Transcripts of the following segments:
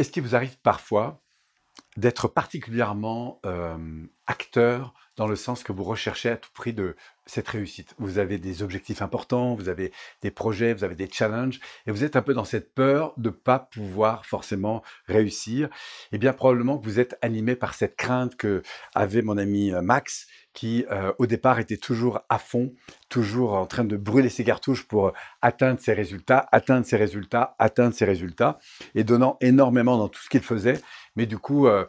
Est-ce qu'il vous arrive parfois d'être particulièrement euh, acteur dans le sens que vous recherchez à tout prix de cette réussite. Vous avez des objectifs importants, vous avez des projets, vous avez des challenges, et vous êtes un peu dans cette peur de ne pas pouvoir forcément réussir. Eh bien probablement que vous êtes animé par cette crainte que avait mon ami euh, Max, qui euh, au départ était toujours à fond, toujours en train de brûler ses cartouches pour euh, atteindre ses résultats, atteindre ses résultats, atteindre ses résultats, et donnant énormément dans tout ce qu'il faisait. Mais du coup, euh,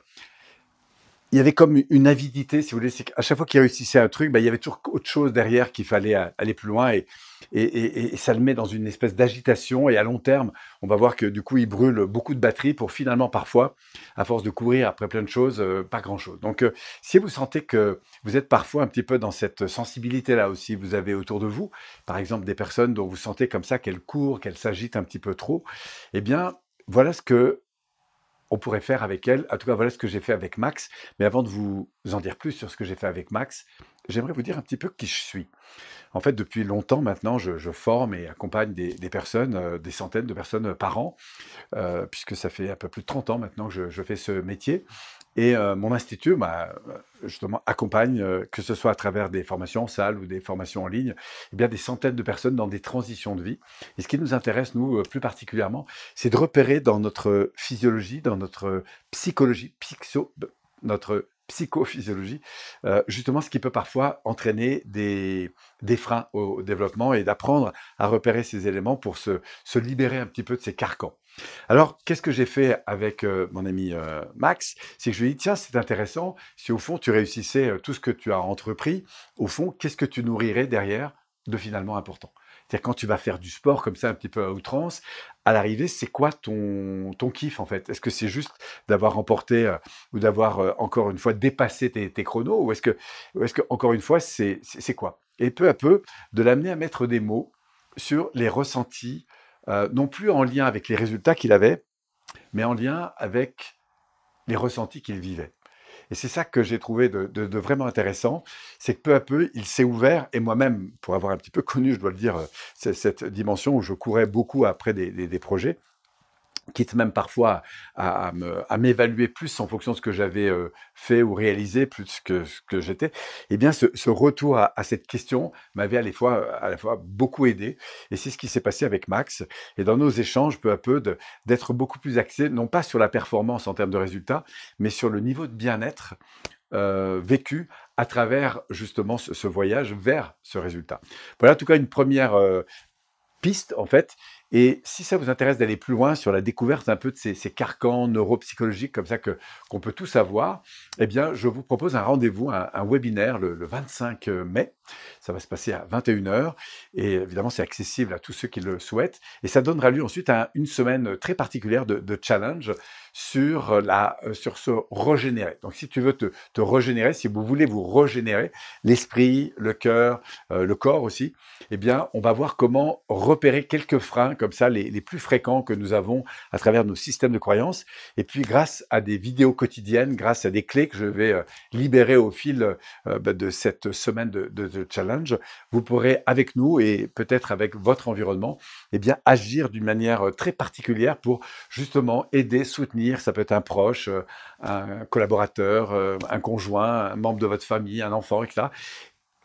il y avait comme une avidité, si vous voulez, c'est qu'à chaque fois qu'il réussissait un truc, bah, il y avait toujours autre chose derrière qu'il fallait euh, aller plus loin et, et, ça le met dans une espèce d'agitation et à long terme, on va voir que du coup, il brûle beaucoup de batterie pour finalement parfois, à force de courir après plein de choses, euh, pas grand-chose. Donc, euh, si vous sentez que vous êtes parfois un petit peu dans cette sensibilité-là aussi, vous avez autour de vous, par exemple, des personnes dont vous sentez comme ça qu'elles courent, qu'elles s'agitent un petit peu trop, eh bien, voilà ce que on pourrait faire avec elle. En tout cas, voilà ce que j'ai fait avec Max. Mais avant de vous en dire plus sur ce que j'ai fait avec Max, j'aimerais vous dire un petit peu qui je suis. En fait, depuis longtemps maintenant, je, forme et accompagne des, personnes, euh, des centaines de personnes euh, par an, euh, puisque ça fait un peu plus de 30 ans maintenant que je, fais ce métier. Et mon institut, bah, justement, accompagne, que ce soit à travers des formations en salle ou des formations en ligne, eh bien, des centaines de personnes dans des transitions de vie. Et ce qui nous intéresse, nous, plus particulièrement, c'est de repérer dans notre physiologie, dans notre psychologie, notre notre psychophysiologie, euh, justement ce qui peut parfois entraîner des, des freins au, développement et d'apprendre à repérer ces éléments pour se, se, libérer un petit peu de ces carcans. Alors, qu'est-ce que j'ai fait avec euh, mon ami euh, Max C'est que je lui ai dit, tiens, c'est intéressant, si au fond tu réussissais tout ce que tu as entrepris, au fond, qu'est-ce que tu nourrirais derrière de finalement important c'est-à-dire quand tu vas faire du sport comme ça un petit peu à outrance, à l'arrivée, c'est quoi ton, ton kiff en fait Est-ce que c'est juste d'avoir remporté euh, ou d'avoir euh, encore une fois dépassé tes, chronos Ou est-ce que, que, encore une fois, c'est, quoi Et peu à peu, de l'amener à mettre des mots sur les ressentis, euh, non plus en lien avec les résultats qu'il avait, mais en lien avec les ressentis qu'il vivait. Et c'est ça que j'ai trouvé de, vraiment intéressant, c'est que peu à peu, il s'est ouvert, et moi-même, pour avoir un petit peu connu, je dois le dire, euh, cette dimension où je courais beaucoup après des projets, quitte même parfois à, m'évaluer plus en fonction de ce que j'avais euh, fait ou réalisé plus que ce que j'étais, eh bien ce, retour à, cette question m'avait à, la fois, à la fois beaucoup aidé. Et c'est ce qui s'est passé avec Max. Et dans nos échanges, peu à peu, d'être beaucoup plus axé, non pas sur la performance en termes de résultats, mais sur le niveau de bien-être euh, vécu à travers justement ce, voyage vers ce résultat. Voilà en tout cas une première, euh, Piste en fait. Et si ça vous intéresse d'aller plus loin sur la découverte un peu de ces, ces carcans neuropsychologiques comme ça que qu'on peut tout savoir, eh bien, je vous propose un rendez-vous, un, webinaire le 25 euh, mai ça va se passer à 21h et évidemment c'est accessible à tous ceux qui le souhaitent et ça donnera lieu ensuite à une semaine très particulière de, challenge sur, la, euh, sur se régénérer. Donc si tu veux te, régénérer, si vous voulez vous régénérer, l'esprit, le cœur, euh, le corps aussi, eh bien on va voir comment repérer quelques freins comme ça, les, les plus fréquents que nous avons à travers nos systèmes de croyances et puis grâce à des vidéos quotidiennes, grâce à des clés que je vais euh, libérer au fil bah, de cette semaine de challenge, vous pourrez avec nous et peut-être avec votre environnement, eh bien agir d'une manière euh, très particulière pour justement aider, soutenir. Ça peut être un proche, euh, un collaborateur, euh, un conjoint, un membre de votre famille, un enfant, etc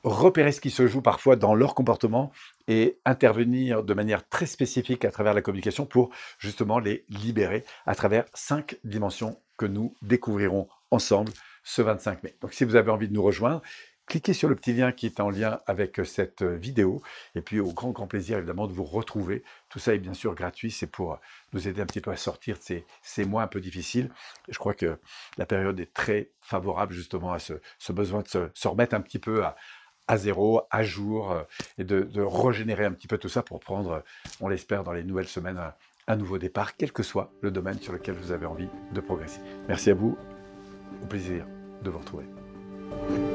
repérer ce qui se joue parfois dans leur comportement et intervenir de manière très spécifique à travers la communication pour justement les libérer à travers cinq dimensions que nous découvrirons ensemble ce 25 mai. Donc si vous avez envie de nous rejoindre, Cliquez sur le petit lien qui est en lien avec euh, cette euh, vidéo. Et puis, au grand, grand plaisir, évidemment, de vous retrouver. Tout ça est bien sûr gratuit. C'est pour euh, nous aider un petit peu à sortir de ces, mois un peu difficiles. Je crois que la période est très favorable, justement, à ce, besoin de se, remettre un petit peu à, zéro, à jour, et de, régénérer un petit peu tout ça pour prendre, on l'espère, dans les nouvelles semaines, un nouveau départ, quel que soit le domaine sur lequel vous avez envie de progresser. Merci à vous. Au plaisir de vous retrouver.